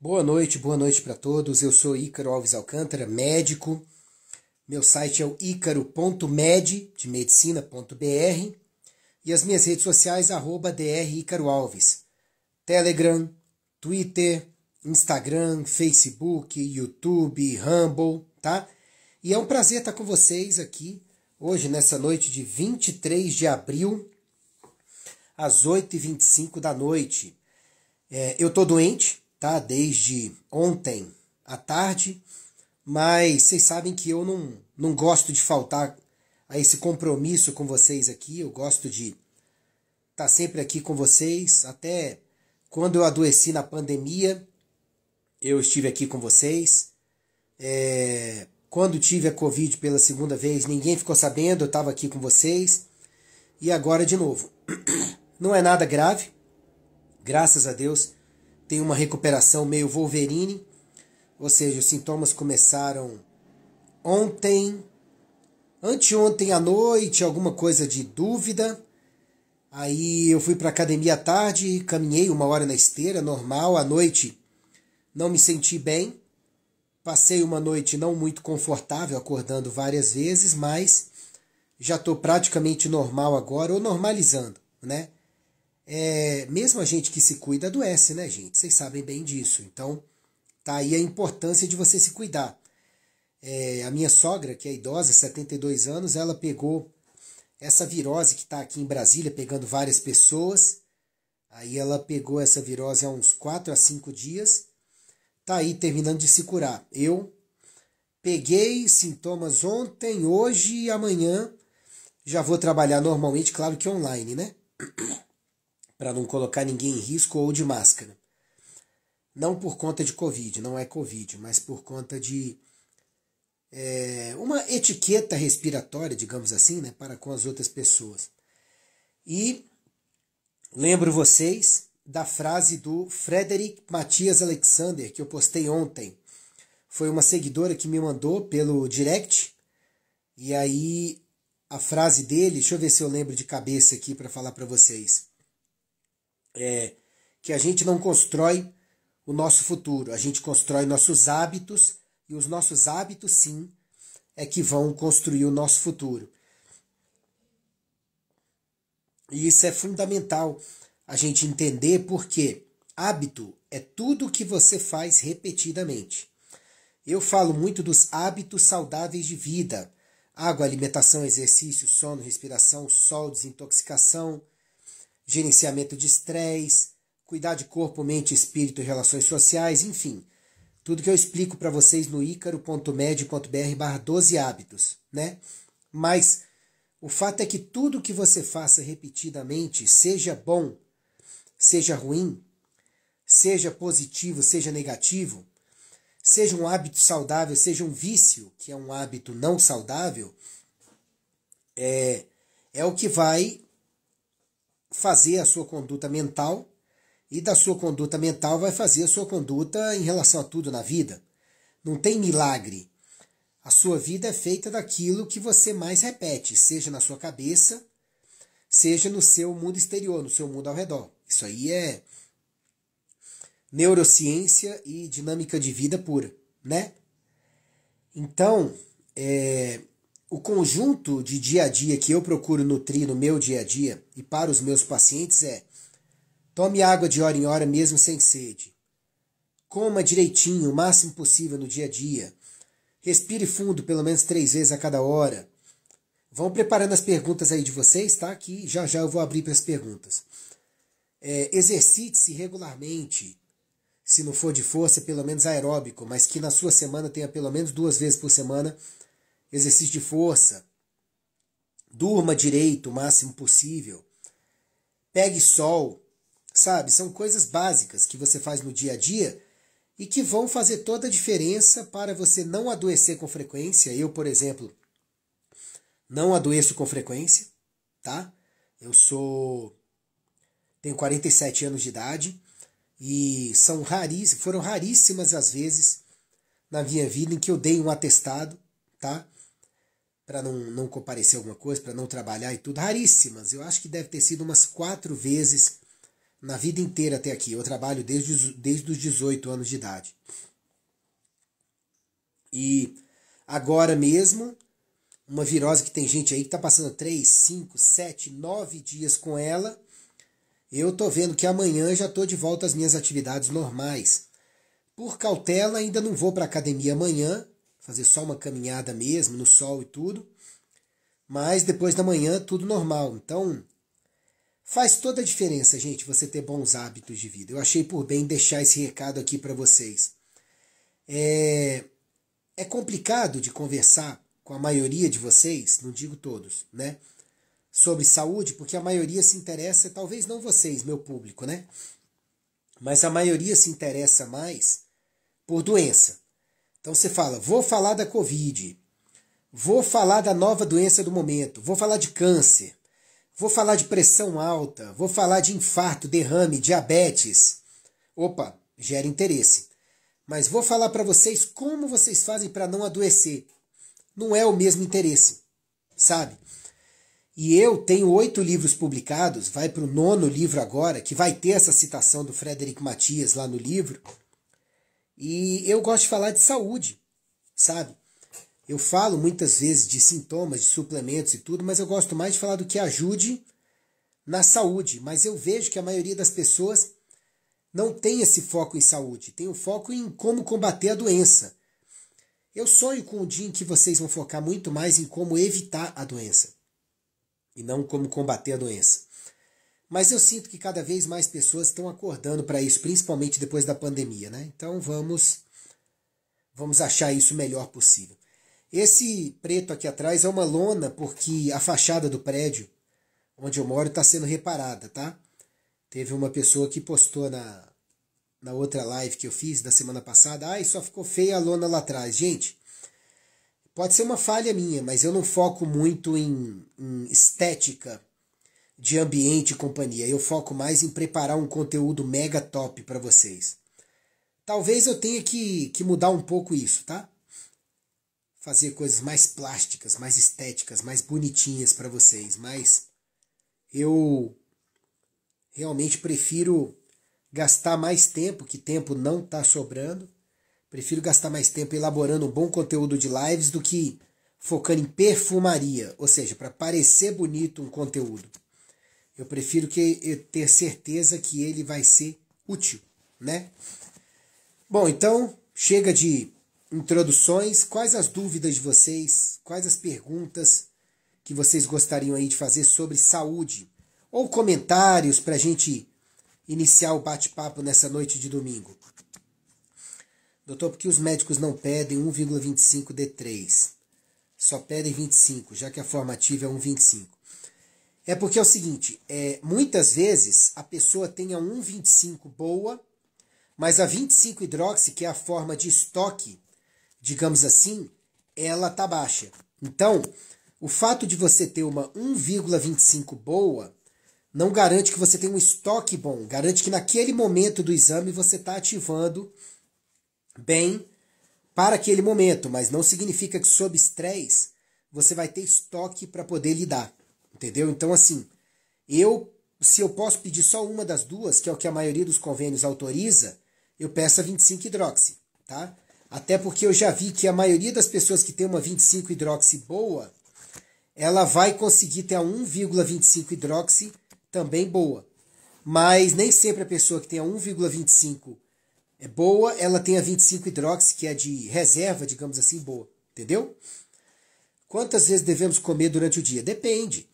Boa noite, boa noite para todos. Eu sou Ícaro Alves Alcântara, médico. Meu site é o ícaro.med, de medicina.br, e as minhas redes sociais, arroba Alves. Telegram, Twitter, Instagram, Facebook, YouTube, Rumble, tá? E é um prazer estar com vocês aqui hoje, nessa noite de 23 de abril, às 8h25 da noite. É, eu tô doente, tá? Desde ontem à tarde, mas vocês sabem que eu não, não gosto de faltar a esse compromisso com vocês aqui, eu gosto de estar tá sempre aqui com vocês, até quando eu adoeci na pandemia, eu estive aqui com vocês. É, quando tive a Covid pela segunda vez, ninguém ficou sabendo, eu estava aqui com vocês. E agora de novo. Não é nada grave, graças a Deus tem uma recuperação meio Wolverine, ou seja, os sintomas começaram ontem, anteontem à noite, alguma coisa de dúvida. Aí eu fui para academia à tarde, caminhei uma hora na esteira, normal, à noite não me senti bem. Passei uma noite não muito confortável, acordando várias vezes, mas já estou praticamente normal agora, ou normalizando, né? É, mesmo a gente que se cuida adoece, né, gente? Vocês sabem bem disso. Então, tá aí a importância de você se cuidar. É, a minha sogra, que é idosa, 72 anos, ela pegou essa virose que está aqui em Brasília, pegando várias pessoas. Aí ela pegou essa virose há uns 4 a 5 dias. Tá aí terminando de se curar. Eu peguei sintomas ontem, hoje e amanhã. Já vou trabalhar normalmente, claro que online, né? para não colocar ninguém em risco ou de máscara. Não por conta de Covid, não é Covid, mas por conta de é, uma etiqueta respiratória, digamos assim, né, para com as outras pessoas. E lembro vocês da frase do Frederic Matias Alexander que eu postei ontem. Foi uma seguidora que me mandou pelo direct. E aí a frase dele, deixa eu ver se eu lembro de cabeça aqui para falar para vocês é, que a gente não constrói o nosso futuro, a gente constrói nossos hábitos e os nossos hábitos, sim, é que vão construir o nosso futuro. E isso é fundamental a gente entender porque hábito é tudo que você faz repetidamente. Eu falo muito dos hábitos saudáveis de vida: água, alimentação, exercício, sono, respiração, sol, desintoxicação, gerenciamento de estresse, cuidar de corpo, mente, espírito, relações sociais, enfim. Tudo que eu explico para vocês no icaro.med.br barra 12 hábitos, né? Mas o fato é que tudo que você faça repetidamente, seja bom, seja ruim, seja positivo, seja negativo, seja um hábito saudável, seja um vício, que é um hábito não saudável, é, é o que vai fazer a sua conduta mental e da sua conduta mental vai fazer a sua conduta em relação a tudo na vida. Não tem milagre. A sua vida é feita daquilo que você mais repete, seja na sua cabeça, seja no seu mundo exterior, no seu mundo ao redor. Isso aí é neurociência e dinâmica de vida pura, né? Então, é, o conjunto de dia a dia que eu procuro nutrir no meu dia a dia e para os meus pacientes é: tome água de hora em hora mesmo sem sede. Coma direitinho, o máximo possível no dia a dia. Respire fundo pelo menos três vezes a cada hora. Vão preparando as perguntas aí de vocês, tá? Que já já eu vou abrir para as perguntas. É, Exercite-se regularmente. Se não for de força, pelo menos aeróbico, mas que na sua semana tenha pelo menos duas vezes por semana exercício de força, durma direito o máximo possível, pegue sol, sabe? São coisas básicas que você faz no dia a dia e que vão fazer toda a diferença para você não adoecer com frequência. Eu, por exemplo, não adoeço com frequência, tá? Eu sou tenho 47 anos de idade e são raríssimas, foram raríssimas as vezes na minha vida em que eu dei um atestado, tá? para não, não comparecer alguma coisa, para não trabalhar e tudo, raríssimas. Eu acho que deve ter sido umas quatro vezes na vida inteira até aqui. Eu trabalho desde, desde os 18 anos de idade. E agora mesmo, uma virose que tem gente aí que está passando 3, 5, 7, 9 dias com ela. Eu tô vendo que amanhã já tô de volta às minhas atividades normais. Por cautela, ainda não vou para academia amanhã, fazer só uma caminhada mesmo, no sol e tudo. Mas depois da manhã, tudo normal. Então, faz toda a diferença, gente, você ter bons hábitos de vida. Eu achei por bem deixar esse recado aqui para vocês. É, é complicado de conversar com a maioria de vocês, não digo todos, né? Sobre saúde, porque a maioria se interessa, talvez não vocês, meu público, né? Mas a maioria se interessa mais por doença. Então você fala, vou falar da Covid, vou falar da nova doença do momento, vou falar de câncer, vou falar de pressão alta, vou falar de infarto, derrame, diabetes. Opa, gera interesse. Mas vou falar para vocês como vocês fazem para não adoecer. Não é o mesmo interesse, sabe? E eu tenho oito livros publicados, vai para o nono livro agora, que vai ter essa citação do Frederic Matias lá no livro. E eu gosto de falar de saúde, sabe? Eu falo muitas vezes de sintomas, de suplementos e tudo, mas eu gosto mais de falar do que ajude na saúde. Mas eu vejo que a maioria das pessoas não tem esse foco em saúde, tem o um foco em como combater a doença. Eu sonho com o dia em que vocês vão focar muito mais em como evitar a doença e não como combater a doença. Mas eu sinto que cada vez mais pessoas estão acordando para isso, principalmente depois da pandemia, né? Então vamos vamos achar isso o melhor possível. Esse preto aqui atrás é uma lona porque a fachada do prédio onde eu moro está sendo reparada, tá? Teve uma pessoa que postou na, na outra live que eu fiz da semana passada, ai, ah, só ficou feia a lona lá atrás. Gente, pode ser uma falha minha, mas eu não foco muito em, em estética de ambiente e companhia. Eu foco mais em preparar um conteúdo mega top para vocês. Talvez eu tenha que, que mudar um pouco isso, tá? Fazer coisas mais plásticas, mais estéticas, mais bonitinhas para vocês, mas eu realmente prefiro gastar mais tempo, que tempo não está sobrando. Prefiro gastar mais tempo elaborando um bom conteúdo de lives do que focando em perfumaria, ou seja, para parecer bonito um conteúdo. Eu prefiro que eu ter certeza que ele vai ser útil, né? Bom, então chega de introduções. Quais as dúvidas de vocês? Quais as perguntas que vocês gostariam aí de fazer sobre saúde? Ou comentários para a gente iniciar o bate-papo nessa noite de domingo? Doutor, por que os médicos não pedem 1,25 D3? Só pedem 25, já que a formativa é 1,25. É porque é o seguinte, é, muitas vezes a pessoa tem a 1,25 boa, mas a 25 hidroxi, que é a forma de estoque, digamos assim, ela tá baixa. Então, o fato de você ter uma 1,25 boa não garante que você tem um estoque bom, garante que naquele momento do exame você está ativando bem para aquele momento, mas não significa que sob estresse você vai ter estoque para poder lidar. Entendeu? Então, assim, eu, se eu posso pedir só uma das duas, que é o que a maioria dos convênios autoriza, eu peço a 25 hidroxi, tá? Até porque eu já vi que a maioria das pessoas que tem uma 25 hidroxi boa, ela vai conseguir ter a 1,25 hidroxi também boa. Mas nem sempre a pessoa que tem a 1,25 é boa, ela tem a 25 hidroxi, que é de reserva, digamos assim, boa. Entendeu? Quantas vezes devemos comer durante o dia? Depende.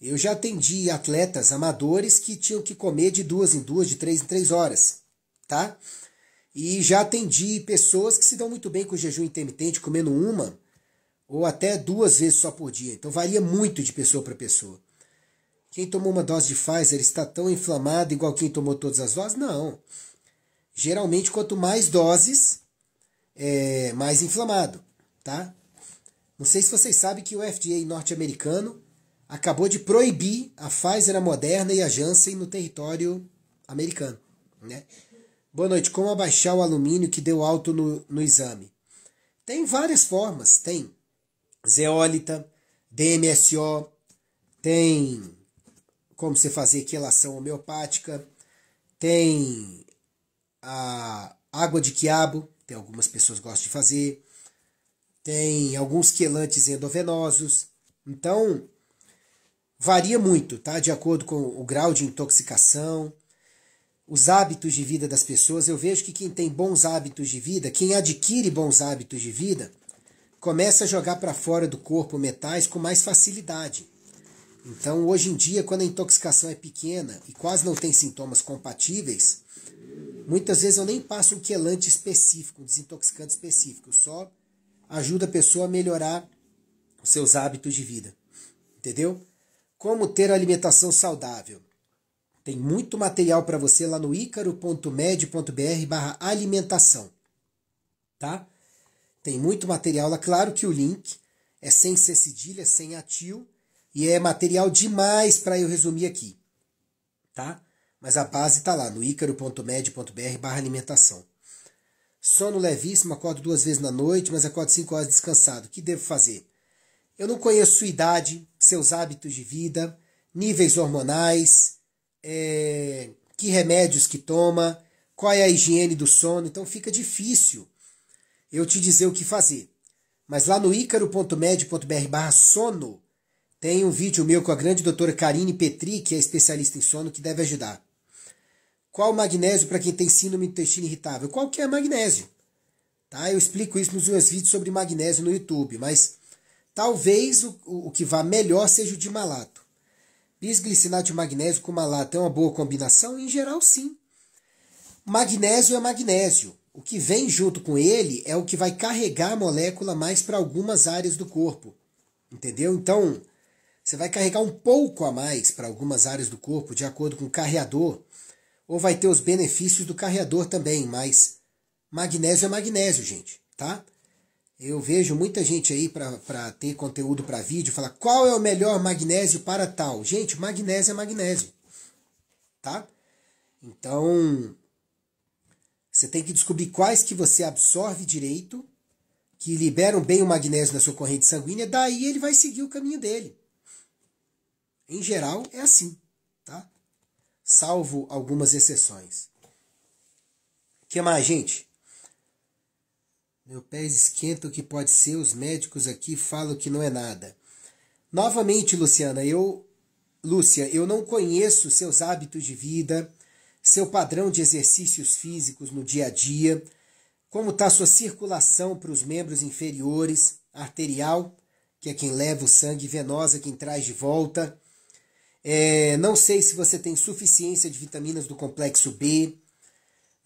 Eu já atendi atletas amadores que tinham que comer de duas em duas, de três em três horas, tá? E já atendi pessoas que se dão muito bem com jejum intermitente, comendo uma ou até duas vezes só por dia. Então varia muito de pessoa para pessoa. Quem tomou uma dose de Pfizer está tão inflamado igual quem tomou todas as doses? Não. Geralmente, quanto mais doses, é mais inflamado, tá? Não sei se vocês sabem que o FDA norte-americano acabou de proibir a Pfizer, a Moderna e a Janssen no território americano. Né? Boa noite. Como abaixar o alumínio que deu alto no, no exame? Tem várias formas. Tem zeólita, DMSO, tem como você fazer quelação homeopática, tem a água de quiabo, tem algumas pessoas gostam de fazer, tem alguns quelantes endovenosos. Então, varia muito, tá? De acordo com o grau de intoxicação, os hábitos de vida das pessoas. Eu vejo que quem tem bons hábitos de vida, quem adquire bons hábitos de vida, começa a jogar para fora do corpo metais com mais facilidade. Então, hoje em dia, quando a intoxicação é pequena e quase não tem sintomas compatíveis, muitas vezes eu nem passo um quelante específico, um desintoxicante específico, só ajuda a pessoa a melhorar os seus hábitos de vida. Entendeu? Como ter alimentação saudável? Tem muito material para você lá no icaro.med.br/barra alimentação. Tá? Tem muito material lá. Claro que o link é sem ser cedilha, sem atil, e é material demais para eu resumir aqui. Tá? Mas a base está lá no icaro.med.br/barra alimentação. Sono levíssimo, acordo duas vezes na noite, mas acordo cinco horas descansado. O que devo fazer? Eu não conheço sua idade, seus hábitos de vida, níveis hormonais, é, que remédios que toma, qual é a higiene do sono. Então fica difícil eu te dizer o que fazer. Mas lá no icaro.med.br sono tem um vídeo meu com a grande doutora Karine Petri, que é especialista em sono, que deve ajudar. Qual magnésio para quem tem síndrome do intestino irritável? Qual o é magnésio. Tá? Eu explico isso nos meus vídeos sobre magnésio no YouTube, mas Talvez o, o que vá melhor seja o de malato. Bisglicinato de magnésio com malato é uma boa combinação? Em geral, sim. Magnésio é magnésio. O que vem junto com ele é o que vai carregar a molécula mais para algumas áreas do corpo. Entendeu? Então, você vai carregar um pouco a mais para algumas áreas do corpo, de acordo com o carreador, ou vai ter os benefícios do carreador também, mas magnésio é magnésio, gente, tá? Eu vejo muita gente aí para ter conteúdo para vídeo, fala qual é o melhor magnésio para tal. Gente, magnésio é magnésio, tá? Então, você tem que descobrir quais que você absorve direito, que liberam bem o magnésio na sua corrente sanguínea, daí ele vai seguir o caminho dele. Em geral, é assim, tá? Salvo algumas exceções. O que mais, gente? Meu pé esquenta o que pode ser, os médicos aqui falam que não é nada. Novamente, Luciana, eu Lúcia, eu não conheço seus hábitos de vida, seu padrão de exercícios físicos no dia a dia, como está sua circulação para os membros inferiores, arterial, que é quem leva o sangue, venosa, quem traz de volta. É, não sei se você tem suficiência de vitaminas do complexo B,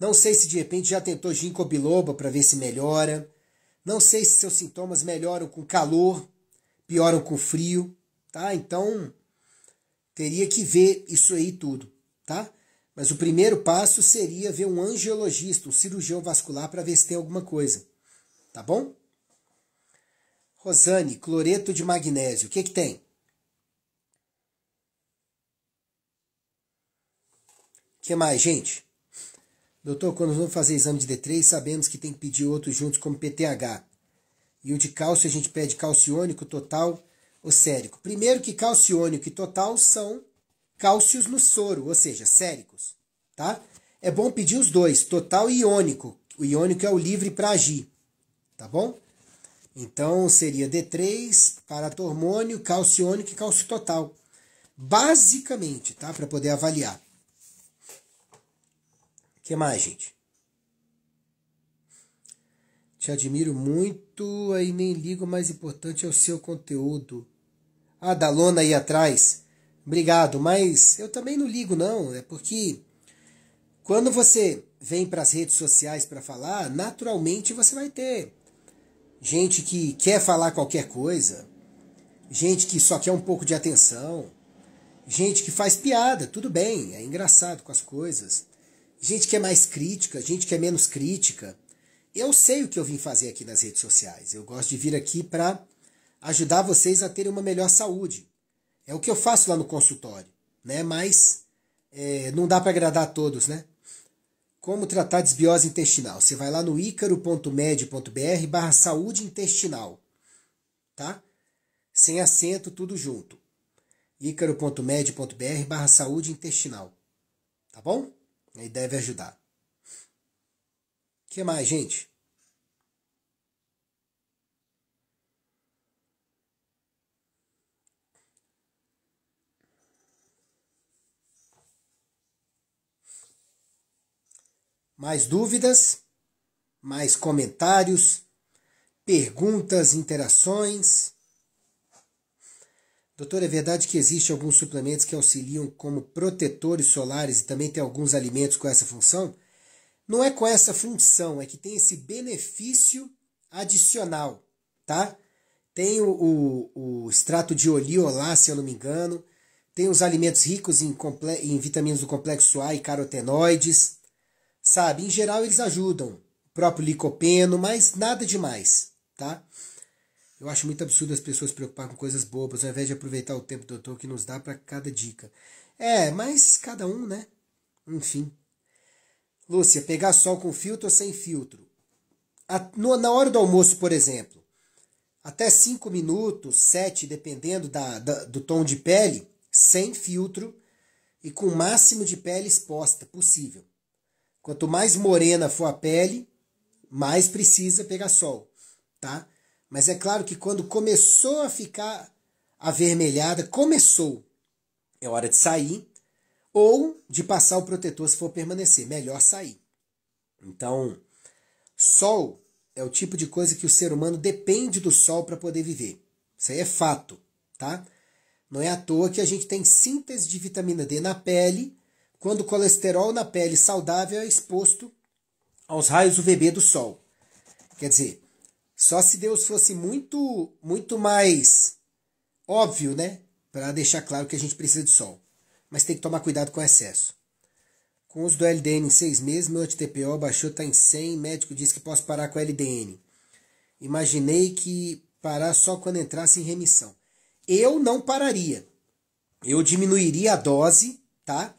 não sei se de repente já tentou ginkgo biloba para ver se melhora. Não sei se seus sintomas melhoram com calor, pioram com frio, tá? Então, teria que ver isso aí tudo, tá? Mas o primeiro passo seria ver um angiologista, um cirurgião vascular, para ver se tem alguma coisa, tá bom? Rosane, cloreto de magnésio, o que, que tem? O que mais, gente? Doutor, quando vamos fazer exame de D3, sabemos que tem que pedir outros juntos como PTH. E o de cálcio, a gente pede calciônico, total ou sérico. Primeiro que calciônico e total são cálcios no soro, ou seja, séricos. Tá? É bom pedir os dois, total e iônico. O iônico é o livre para agir, tá bom? Então seria D3, paratormônio, calciônico e cálcio total. Basicamente, tá? Para poder avaliar que mais, gente? Te admiro muito, aí nem ligo, mais importante é o seu conteúdo. Ah, da lona aí atrás. Obrigado, mas eu também não ligo não, é porque quando você vem para as redes sociais para falar, naturalmente você vai ter gente que quer falar qualquer coisa, gente que só quer um pouco de atenção, gente que faz piada, tudo bem, é engraçado com as coisas gente que é mais crítica, gente que é menos crítica. Eu sei o que eu vim fazer aqui nas redes sociais. Eu gosto de vir aqui para ajudar vocês a terem uma melhor saúde. É o que eu faço lá no consultório, né? Mas é, não dá para agradar a todos, né? Como tratar desbiose intestinal? Você vai lá no icaro.med.br barra saúde intestinal, tá? Sem acento, tudo junto. icaro.med.br barra saúde intestinal, tá bom? E deve ajudar. O que mais, gente? Mais dúvidas? Mais comentários? Perguntas, interações? Doutor, é verdade que existem alguns suplementos que auxiliam como protetores solares e também tem alguns alimentos com essa função? Não é com essa função, é que tem esse benefício adicional, tá? Tem o, o, o extrato de oliolá, se eu não me engano, tem os alimentos ricos em, em vitaminas do complexo A e carotenoides, sabe? Em geral eles ajudam, o próprio licopeno, mas nada demais, tá? Eu acho muito absurdo as pessoas se com coisas bobas, ao invés de aproveitar o tempo do doutor que nos dá para cada dica. É, mas cada um, né? Enfim. Lúcia, pegar sol com filtro ou sem filtro? A, no, na hora do almoço, por exemplo, até 5 minutos, 7, dependendo da, da, do tom de pele, sem filtro e com o máximo de pele exposta possível. Quanto mais morena for a pele, mais precisa pegar sol, tá? Mas é claro que quando começou a ficar avermelhada, começou, é hora de sair ou de passar o protetor se for permanecer. Melhor sair. Então, sol é o tipo de coisa que o ser humano depende do sol para poder viver. Isso aí é fato, tá? Não é à toa que a gente tem síntese de vitamina D na pele quando o colesterol na pele saudável é exposto aos raios UVB do sol. Quer dizer, só se Deus fosse muito, muito mais óbvio, né? Para deixar claro que a gente precisa de sol. Mas tem que tomar cuidado com o excesso. Com o uso do LDN em seis meses, meu anti-TPO baixou, está em 100. Médico disse que posso parar com LDN. Imaginei que parar só quando entrasse em remissão. Eu não pararia. Eu diminuiria a dose, tá?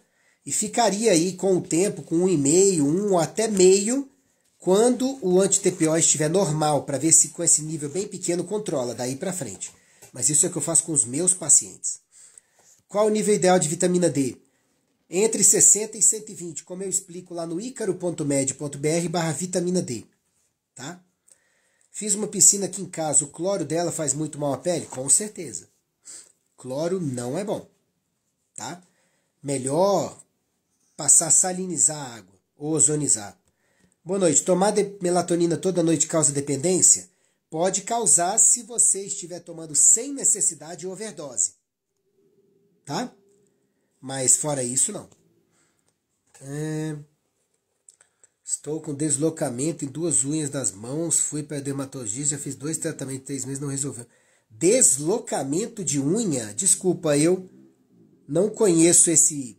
E ficaria aí com o tempo, com um e meio, um até meio, quando o anti-TPO estiver normal, para ver se com esse nível bem pequeno controla daí para frente. Mas isso é o que eu faço com os meus pacientes. Qual o nível ideal de vitamina D? Entre 60 e 120, como eu explico lá no icaro.med.br barra vitamina D. Tá? Fiz uma piscina aqui em casa, o cloro dela faz muito mal à pele? Com certeza. Cloro não é bom. Tá? Melhor passar a salinizar a água ou ozonizar. Boa noite. Tomar melatonina toda noite causa dependência? Pode causar se você estiver tomando sem necessidade overdose. Tá? Mas fora isso, não. É... Estou com deslocamento em duas unhas das mãos. Fui para dermatologista, fiz dois tratamentos, três meses, não resolveu. Deslocamento de unha? Desculpa, eu não conheço esse.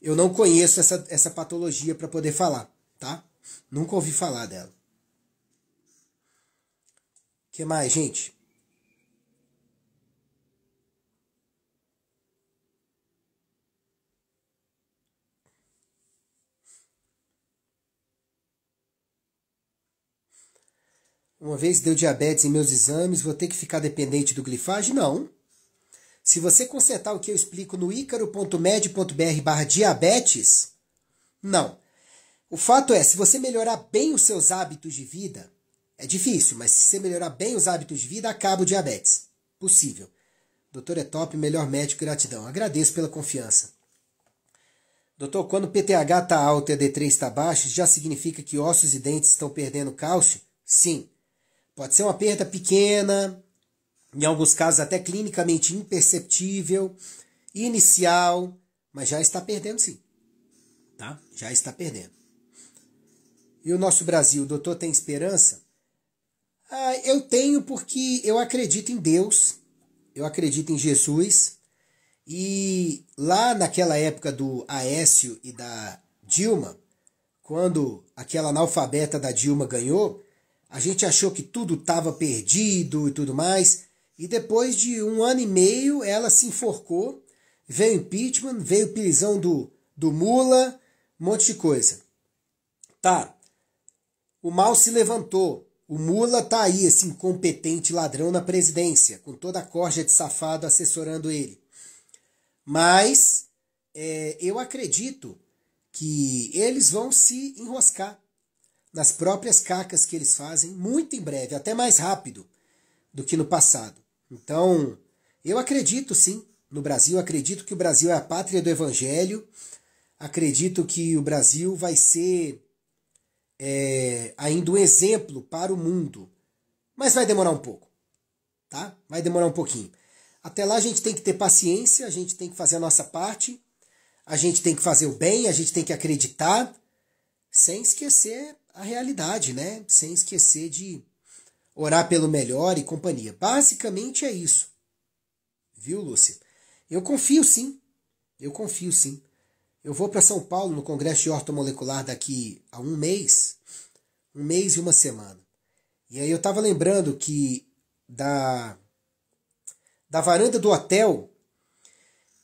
Eu não conheço essa, essa patologia para poder falar tá? Nunca ouvi falar dela. que mais, gente? Uma vez deu diabetes em meus exames, vou ter que ficar dependente do glifage? Não. Se você consertar o que eu explico no icaro.med.br barra diabetes, não. O fato é, se você melhorar bem os seus hábitos de vida, é difícil, mas se você melhorar bem os hábitos de vida, acaba o diabetes. Possível. Doutor é top, melhor médico, gratidão. Agradeço pela confiança. Doutor, quando o PTH está alto e a D3 está baixa, já significa que ossos e dentes estão perdendo cálcio? Sim. Pode ser uma perda pequena, em alguns casos até clinicamente imperceptível, inicial, mas já está perdendo sim. Tá? Já está perdendo e o nosso Brasil, o doutor tem esperança? Ah, eu tenho porque eu acredito em Deus, eu acredito em Jesus. E lá naquela época do Aécio e da Dilma, quando aquela analfabeta da Dilma ganhou, a gente achou que tudo estava perdido e tudo mais. E depois de um ano e meio, ela se enforcou. Veio impeachment, veio prisão do, do Mula, um monte de coisa. Tá, o mal se levantou. O mula tá aí, esse incompetente ladrão na presidência, com toda a corja de safado assessorando ele. Mas é, eu acredito que eles vão se enroscar nas próprias cacas que eles fazem muito em breve, até mais rápido do que no passado. Então, eu acredito sim no Brasil, acredito que o Brasil é a pátria do evangelho, acredito que o Brasil vai ser é, ainda um exemplo para o mundo. Mas vai demorar um pouco, tá? Vai demorar um pouquinho. Até lá a gente tem que ter paciência, a gente tem que fazer a nossa parte, a gente tem que fazer o bem, a gente tem que acreditar, sem esquecer a realidade, né? Sem esquecer de orar pelo melhor e companhia. Basicamente é isso. Viu, Lúcia? Eu confio sim. Eu confio sim. Eu vou para São Paulo no Congresso de Ortomolecular daqui a um mês, um mês e uma semana. E aí eu estava lembrando que da, da varanda do hotel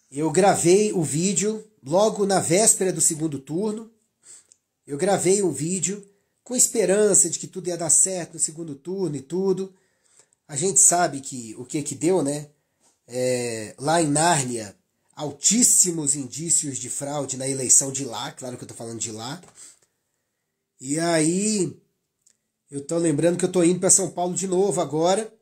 eu gravei o vídeo logo na véspera do segundo turno. Eu gravei um vídeo com esperança de que tudo ia dar certo no segundo turno e tudo. A gente sabe que o que que deu, né? É, lá em Nárnia, altíssimos indícios de fraude na eleição de lá, claro que eu tô falando de lá. E aí, eu tô lembrando que eu tô indo para São Paulo de novo agora,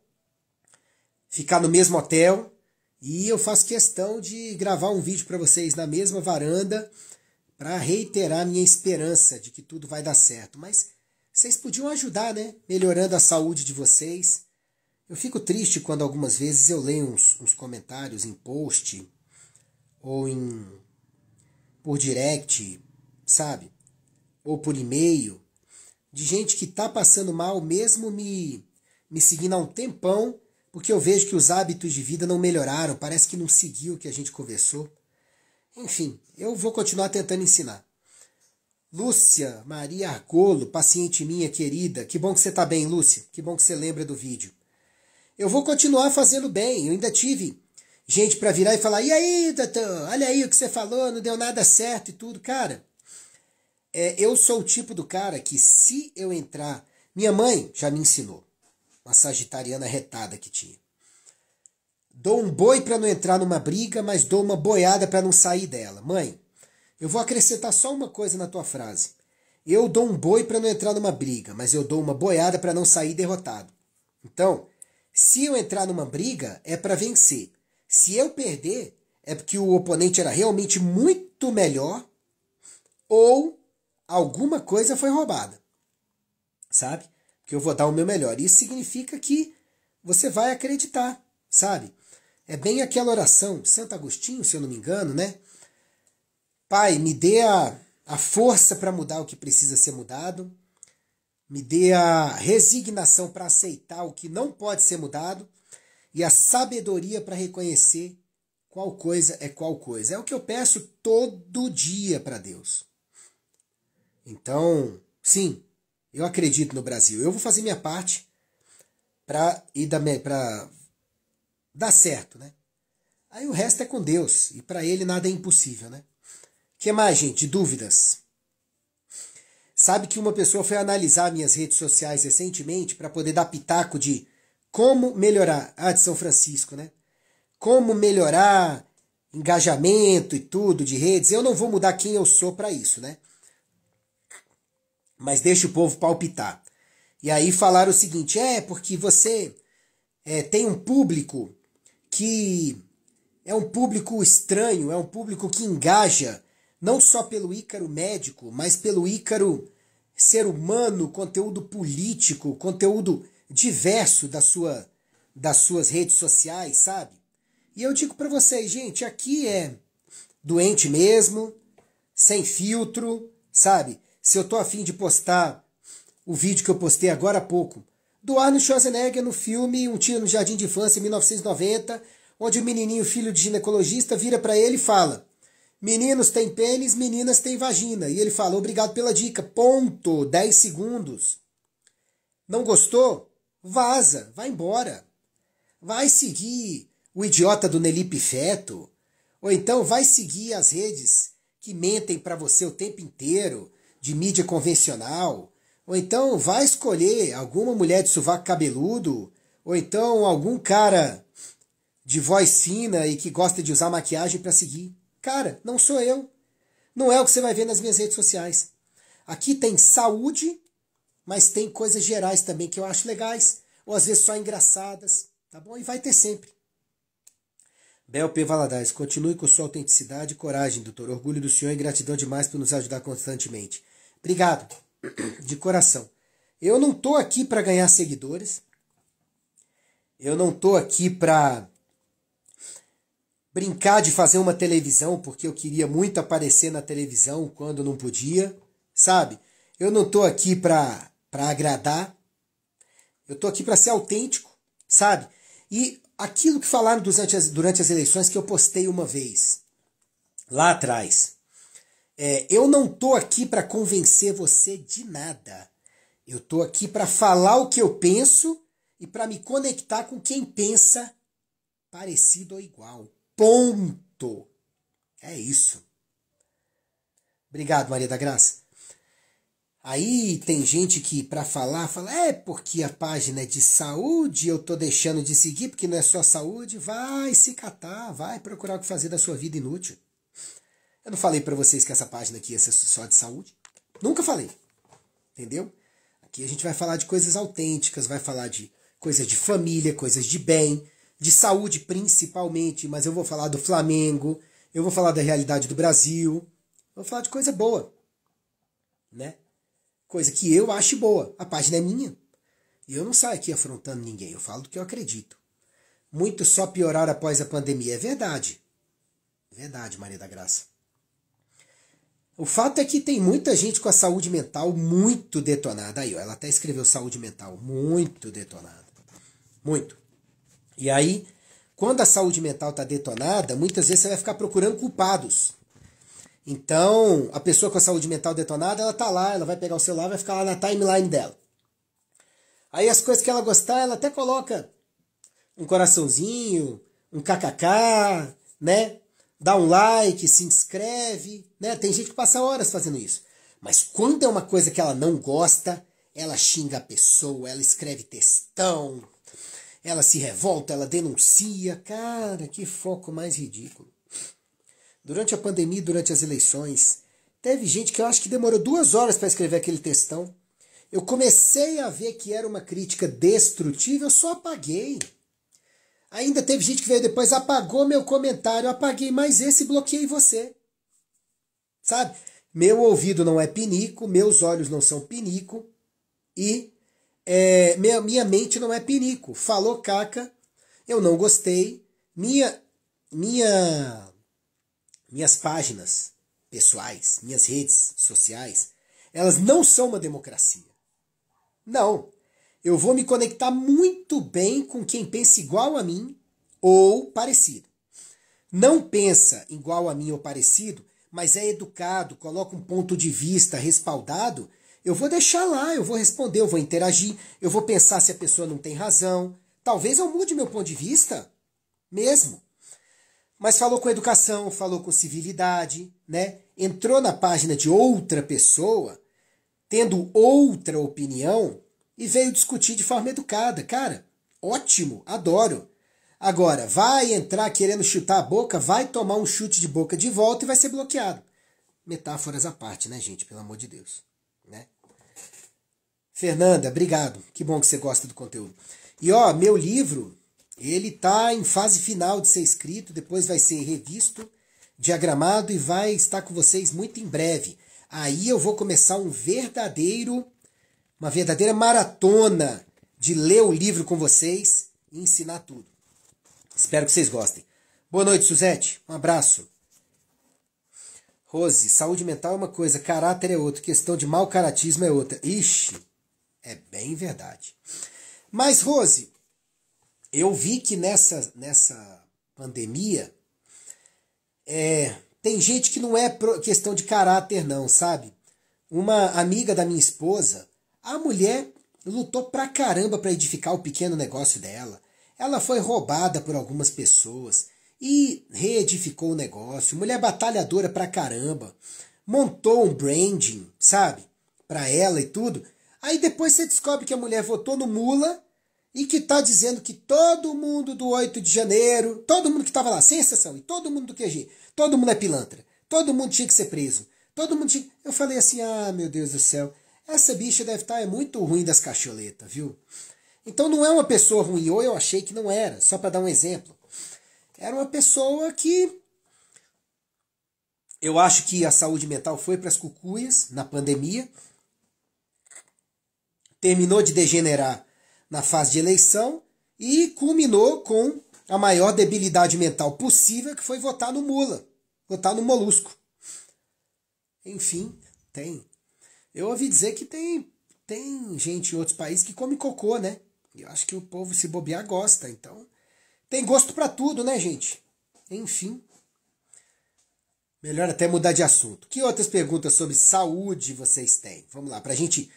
ficar no mesmo hotel, e eu faço questão de gravar um vídeo para vocês na mesma varanda para reiterar minha esperança de que tudo vai dar certo, mas vocês podiam ajudar, né? Melhorando a saúde de vocês. Eu fico triste quando algumas vezes eu leio uns, uns comentários em post ou em por direct, sabe? Ou por e-mail, de gente que tá passando mal mesmo me me seguindo há um tempão, porque eu vejo que os hábitos de vida não melhoraram, parece que não seguiu o que a gente conversou. Enfim, eu vou continuar tentando ensinar. Lúcia Maria Argolo, paciente minha querida, que bom que você tá bem, Lúcia. Que bom que você lembra do vídeo. Eu vou continuar fazendo bem. Eu ainda tive gente para virar e falar: e aí, Tatão, olha aí o que você falou, não deu nada certo e tudo. Cara, é, eu sou o tipo do cara que se eu entrar. Minha mãe já me ensinou, uma sagitariana retada que tinha. Dou um boi para não entrar numa briga, mas dou uma boiada para não sair dela. Mãe, eu vou acrescentar só uma coisa na tua frase. Eu dou um boi para não entrar numa briga, mas eu dou uma boiada para não sair derrotado. Então, se eu entrar numa briga, é para vencer. Se eu perder, é porque o oponente era realmente muito melhor ou alguma coisa foi roubada. Sabe? Que eu vou dar o meu melhor. Isso significa que você vai acreditar, sabe? É bem aquela oração, Santo Agostinho, se eu não me engano, né? Pai, me dê a, a força para mudar o que precisa ser mudado, me dê a resignação para aceitar o que não pode ser mudado e a sabedoria para reconhecer qual coisa é qual coisa. É o que eu peço todo dia para Deus. Então, sim, eu acredito no Brasil. Eu vou fazer minha parte para ir da para dar certo, né? Aí o resto é com Deus e para ele nada é impossível, né? Que mais, gente? Dúvidas? Sabe que uma pessoa foi analisar minhas redes sociais recentemente para poder dar pitaco de como melhorar? Ah, de São Francisco, né? Como melhorar engajamento e tudo de redes? Eu não vou mudar quem eu sou para isso, né? Mas deixa o povo palpitar. E aí falaram o seguinte: é porque você é, tem um público que é um público estranho, é um público que engaja, não só pelo Ícaro médico, mas pelo Ícaro ser humano, conteúdo político, conteúdo diverso da sua, das suas redes sociais, sabe? E eu digo para vocês, gente, aqui é doente mesmo, sem filtro, sabe? Se eu tô afim de postar o vídeo que eu postei agora há pouco, do Arnold Schwarzenegger no filme Um Tiro no Jardim de Infância, em 1990, onde o menininho filho de ginecologista vira para ele e fala: Meninos têm pênis, meninas têm vagina. E ele fala: Obrigado pela dica. Ponto. 10 segundos. Não gostou? Vaza, vai embora. Vai seguir o idiota do Nelipe Feto, ou então vai seguir as redes que mentem para você o tempo inteiro, de mídia convencional, ou então vai escolher alguma mulher de sovaco cabeludo, ou então algum cara de voz fina e que gosta de usar maquiagem para seguir. Cara, não sou eu. Não é o que você vai ver nas minhas redes sociais. Aqui tem saúde, mas tem coisas gerais também que eu acho legais, ou às vezes só engraçadas, tá bom? E vai ter sempre. Bel P. Valadares, continue com sua autenticidade e coragem, doutor. Orgulho do senhor e gratidão demais por nos ajudar constantemente. Obrigado, de coração. Eu não tô aqui para ganhar seguidores. Eu não tô aqui para brincar de fazer uma televisão, porque eu queria muito aparecer na televisão quando não podia, sabe? Eu não tô aqui para para agradar. Eu estou aqui para ser autêntico, sabe? E aquilo que falaram durante as, durante as eleições que eu postei uma vez, lá atrás. É, eu não estou aqui para convencer você de nada. Eu estou aqui para falar o que eu penso e para me conectar com quem pensa parecido ou igual. Ponto. É isso. Obrigado, Maria da Graça. Aí tem gente que, para falar, fala: é porque a página é de saúde, eu tô deixando de seguir porque não é só saúde. Vai se catar, vai procurar o que fazer da sua vida inútil. Eu não falei para vocês que essa página aqui ia ser só de saúde. Nunca falei. Entendeu? Aqui a gente vai falar de coisas autênticas, vai falar de coisas de família, coisas de bem, de saúde principalmente, mas eu vou falar do Flamengo, eu vou falar da realidade do Brasil, vou falar de coisa boa, né? coisa que eu acho boa. A página é minha. E eu não saio aqui afrontando ninguém, eu falo do que eu acredito. Muito só piorar após a pandemia. É verdade. É verdade, Maria da Graça. O fato é que tem muita gente com a saúde mental muito detonada. Aí, ó, ela até escreveu saúde mental muito detonada. Muito. E aí, quando a saúde mental está detonada, muitas vezes você vai ficar procurando culpados. Então, a pessoa com a saúde mental detonada, ela tá lá, ela vai pegar o celular, vai ficar lá na timeline dela. Aí as coisas que ela gostar, ela até coloca um coraçãozinho, um kkk, né? Dá um like, se inscreve, né? Tem gente que passa horas fazendo isso. Mas quando é uma coisa que ela não gosta, ela xinga a pessoa, ela escreve textão, ela se revolta, ela denuncia. Cara, que foco mais ridículo durante a pandemia, durante as eleições. Teve gente que eu acho que demorou duas horas para escrever aquele textão. Eu comecei a ver que era uma crítica destrutiva, eu só apaguei. Ainda teve gente que veio depois, apagou meu comentário, apaguei mais esse e bloqueei você. Sabe? Meu ouvido não é pinico, meus olhos não são pinico e é, minha, minha mente não é pinico. Falou caca, eu não gostei, minha, minha minhas páginas pessoais, minhas redes sociais, elas não são uma democracia. Não. Eu vou me conectar muito bem com quem pensa igual a mim ou parecido. Não pensa igual a mim ou parecido, mas é educado, coloca um ponto de vista respaldado. Eu vou deixar lá, eu vou responder, eu vou interagir, eu vou pensar se a pessoa não tem razão. Talvez eu mude meu ponto de vista mesmo mas falou com educação, falou com civilidade, né? Entrou na página de outra pessoa, tendo outra opinião e veio discutir de forma educada. Cara, ótimo, adoro. Agora, vai entrar querendo chutar a boca, vai tomar um chute de boca de volta e vai ser bloqueado. Metáforas à parte, né, gente? Pelo amor de Deus, né? Fernanda, obrigado. Que bom que você gosta do conteúdo. E ó, meu livro ele está em fase final de ser escrito, depois vai ser revisto, diagramado e vai estar com vocês muito em breve. Aí eu vou começar um verdadeiro, uma verdadeira maratona de ler o livro com vocês e ensinar tudo. Espero que vocês gostem. Boa noite, Suzete. Um abraço. Rose, saúde mental é uma coisa, caráter é outra, questão de mau caratismo é outra. Ixi, é bem verdade. Mas, Rose, eu vi que nessa, nessa pandemia é, tem gente que não é questão de caráter, não, sabe? Uma amiga da minha esposa, a mulher lutou pra caramba para edificar o pequeno negócio dela. Ela foi roubada por algumas pessoas e reedificou o negócio. Mulher batalhadora pra caramba. Montou um branding, sabe? Pra ela e tudo. Aí depois você descobre que a mulher votou no Mula e que está dizendo que todo mundo do 8 de janeiro, todo mundo que estava lá, sem exceção, e todo mundo do QG, todo mundo é pilantra, todo mundo tinha que ser preso, todo mundo tinha... Eu falei assim, ah, meu Deus do céu, essa bicha deve estar tá, é muito ruim das cacholetas, viu? Então não é uma pessoa ruim, ou eu achei que não era, só para dar um exemplo. Era uma pessoa que eu acho que a saúde mental foi para as cucuias na pandemia, terminou de degenerar na fase de eleição e culminou com a maior debilidade mental possível, que foi votar no Mula, votar no Molusco. Enfim, tem. Eu ouvi dizer que tem, tem gente em outros países que come cocô, né? Eu acho que o povo se bobear gosta, então tem gosto para tudo, né, gente? Enfim. Melhor até mudar de assunto. Que outras perguntas sobre saúde vocês têm? Vamos lá, para a gente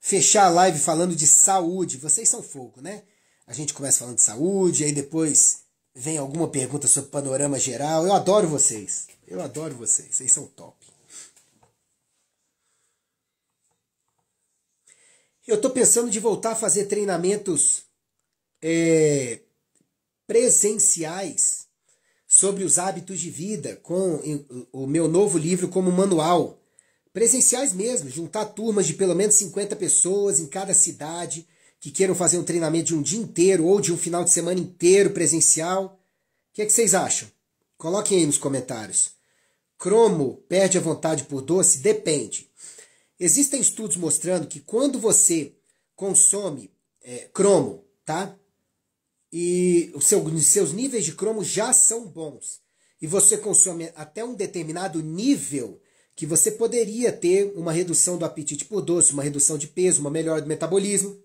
fechar a live falando de saúde. Vocês são fogo, né? A gente começa falando de saúde, aí depois vem alguma pergunta sobre panorama geral. Eu adoro vocês. Eu adoro vocês. Vocês são top. Eu estou pensando de voltar a fazer treinamentos é, presenciais sobre os hábitos de vida com o meu novo livro como manual presenciais mesmo, juntar turmas de pelo menos 50 pessoas em cada cidade que queiram fazer um treinamento de um dia inteiro ou de um final de semana inteiro presencial. O que, é que vocês acham? Coloquem aí nos comentários. Cromo perde a vontade por doce? Depende. Existem estudos mostrando que quando você consome é, cromo, tá? E os seu, seus níveis de cromo já são bons. E você consome até um determinado nível que você poderia ter uma redução do apetite por doce, uma redução de peso, uma melhora do metabolismo,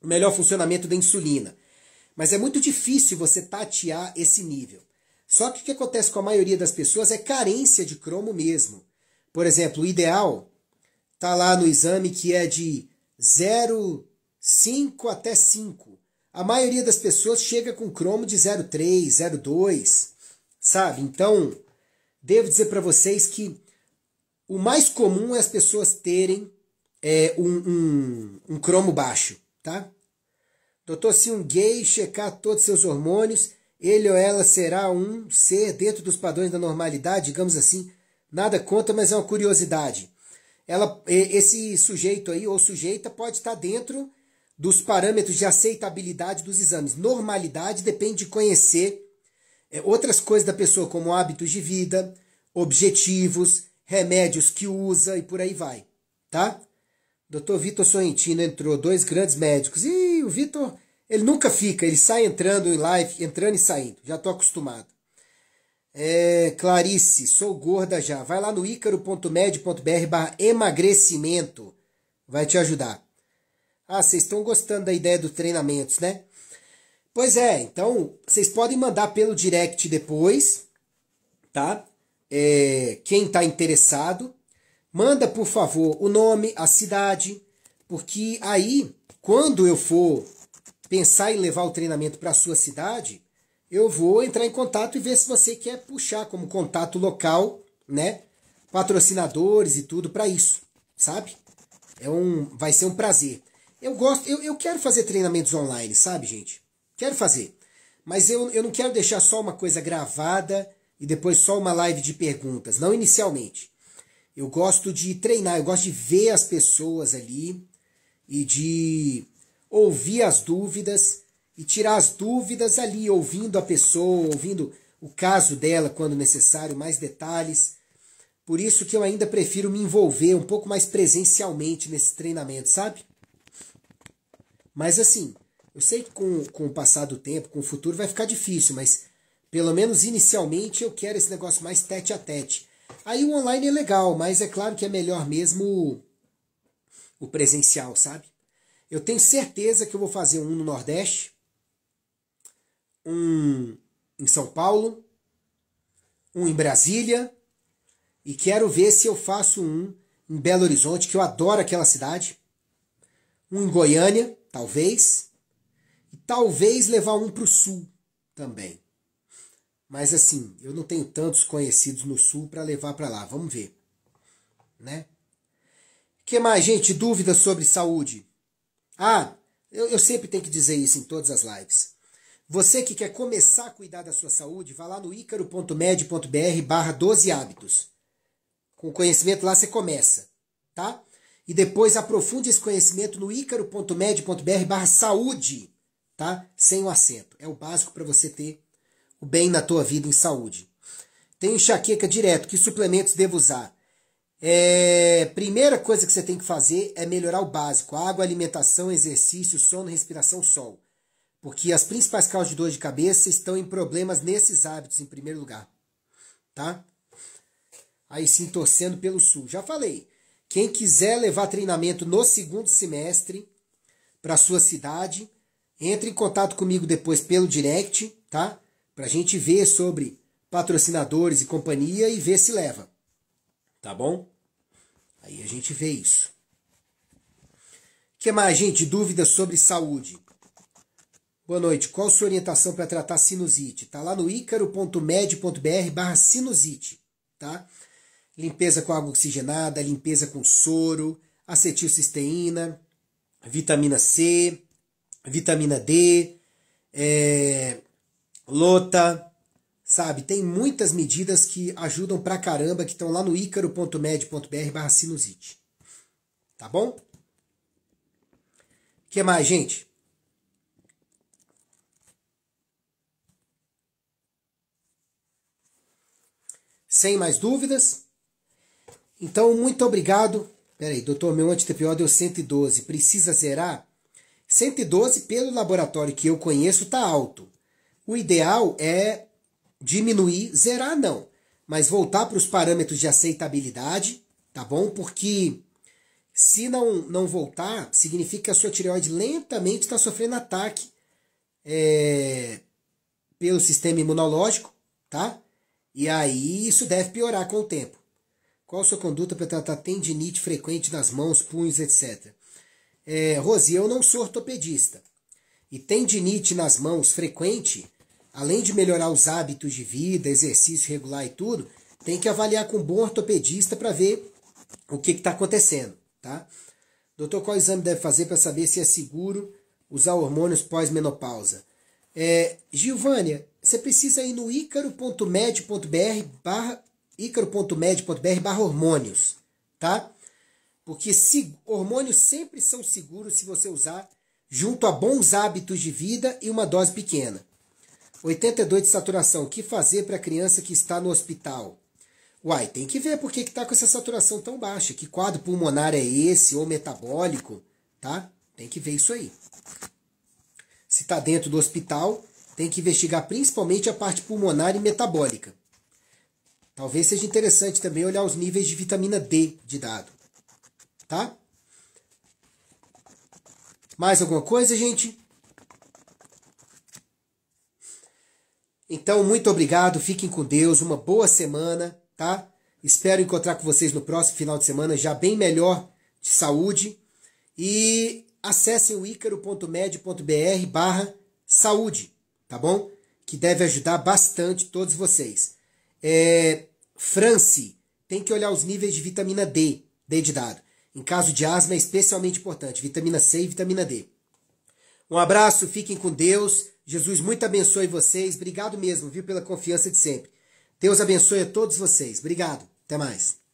um melhor funcionamento da insulina. Mas é muito difícil você tatear esse nível. Só que o que acontece com a maioria das pessoas é carência de cromo mesmo. Por exemplo, o ideal tá lá no exame que é de 0,5 até 5. A maioria das pessoas chega com cromo de 0,3, 0,2, sabe? Então, devo dizer para vocês que o mais comum é as pessoas terem é, um, um, um cromo baixo, tá? Doutor, se um gay checar todos seus hormônios, ele ou ela será um ser dentro dos padrões da normalidade, digamos assim. Nada conta, mas é uma curiosidade. Ela, esse sujeito aí ou sujeita pode estar dentro dos parâmetros de aceitabilidade dos exames. Normalidade depende de conhecer é, outras coisas da pessoa, como hábitos de vida, objetivos, remédios que usa e por aí vai, tá? Dr. Vitor Sorrentino entrou, dois grandes médicos. E o Vitor, ele nunca fica, ele sai entrando em live, entrando e saindo. Já tô acostumado. É, Clarice, sou gorda já. Vai lá no icaro.med.br barra emagrecimento. Vai te ajudar. Ah, vocês estão gostando da ideia do treinamentos, né? Pois é, então vocês podem mandar pelo direct depois, tá? é, quem está interessado. Manda, por favor, o nome, a cidade, porque aí, quando eu for pensar em levar o treinamento para a sua cidade, eu vou entrar em contato e ver se você quer puxar como contato local, né? Patrocinadores e tudo para isso, sabe? É um, vai ser um prazer. Eu gosto, eu, eu quero fazer treinamentos online, sabe, gente? Quero fazer. Mas eu, eu não quero deixar só uma coisa gravada e depois só uma live de perguntas, não inicialmente. Eu gosto de treinar, eu gosto de ver as pessoas ali e de ouvir as dúvidas e tirar as dúvidas ali, ouvindo a pessoa, ouvindo o caso dela quando necessário, mais detalhes. Por isso que eu ainda prefiro me envolver um pouco mais presencialmente nesse treinamento, sabe? Mas assim, eu sei que com, com o passar do tempo, com o futuro, vai ficar difícil, mas pelo menos inicialmente eu quero esse negócio mais tete a tete. Aí o online é legal, mas é claro que é melhor mesmo o presencial, sabe? Eu tenho certeza que eu vou fazer um no Nordeste, um em São Paulo, um em Brasília, e quero ver se eu faço um em Belo Horizonte, que eu adoro aquela cidade, um em Goiânia, talvez, e talvez levar um para o Sul também. Mas assim, eu não tenho tantos conhecidos no sul para levar para lá. Vamos ver. Né? Que mais, gente? Dúvidas sobre saúde? Ah, eu, eu sempre tenho que dizer isso em todas as lives. Você que quer começar a cuidar da sua saúde, vá lá no icaro.med.br barra 12 hábitos. Com conhecimento lá você começa, tá? E depois aprofunde esse conhecimento no icaro.med.br barra saúde, tá? Sem o um acento. É o básico para você ter o bem na tua vida em saúde. Tenho enxaqueca direto, que suplementos devo usar? É, primeira coisa que você tem que fazer é melhorar o básico: água, alimentação, exercício, sono, respiração, sol. Porque as principais causas de dor de cabeça estão em problemas nesses hábitos, em primeiro lugar. Tá? Aí sim, torcendo pelo sul. Já falei. Quem quiser levar treinamento no segundo semestre para sua cidade, entre em contato comigo depois pelo direct, tá? para a gente ver sobre patrocinadores e companhia e ver se leva. Tá bom? Aí a gente vê isso. O que mais, gente? Dúvidas sobre saúde. Boa noite. Qual sua orientação para tratar sinusite? Tá lá no icaro.med.br barra sinusite, tá? Limpeza com água oxigenada, limpeza com soro, acetilcisteína, vitamina C, vitamina D, é, Lota, sabe? Tem muitas medidas que ajudam pra caramba, que estão lá no icaro.med.br barra sinusite. Tá bom? O que mais, gente? Sem mais dúvidas? Então, muito obrigado. Peraí, doutor, meu anti-TPO deu 112. Precisa zerar? 112 pelo laboratório que eu conheço tá alto. O ideal é diminuir, zerar não, mas voltar para os parâmetros de aceitabilidade, tá bom? Porque se não, não voltar, significa que a sua tireoide lentamente está sofrendo ataque é, pelo sistema imunológico, tá? E aí isso deve piorar com o tempo. Qual a sua conduta para tratar tendinite frequente nas mãos, punhos, etc? É, eu não sou ortopedista. E tendinite nas mãos frequente além de melhorar os hábitos de vida, exercício regular e tudo, tem que avaliar com um bom ortopedista para ver o que está acontecendo, tá? Doutor, qual exame deve fazer para saber se é seguro usar hormônios pós-menopausa? É, Gilvânia, você precisa ir no icaro.med.br barra icaro.med.br barra hormônios, tá? Porque se, hormônios sempre são seguros se você usar junto a bons hábitos de vida e uma dose pequena. 82 de saturação. O que fazer para a criança que está no hospital? Uai, tem que ver por que está com essa saturação tão baixa. Que quadro pulmonar é esse ou metabólico, tá? Tem que ver isso aí. Se está dentro do hospital, tem que investigar principalmente a parte pulmonar e metabólica. Talvez seja interessante também olhar os níveis de vitamina D de dado, tá? Mais alguma coisa, gente? Então, muito obrigado, fiquem com Deus, uma boa semana, tá? Espero encontrar com vocês no próximo final de semana, já bem melhor de saúde. E acessem o icaro.med.br barra saúde, tá bom? Que deve ajudar bastante todos vocês. É, France, tem que olhar os níveis de vitamina D, D de dado. Em caso de asma é especialmente importante, vitamina C e vitamina D. Um abraço, fiquem com Deus. Jesus muito abençoe vocês. Obrigado mesmo, viu, pela confiança de sempre. Deus abençoe a todos vocês. Obrigado. Até mais.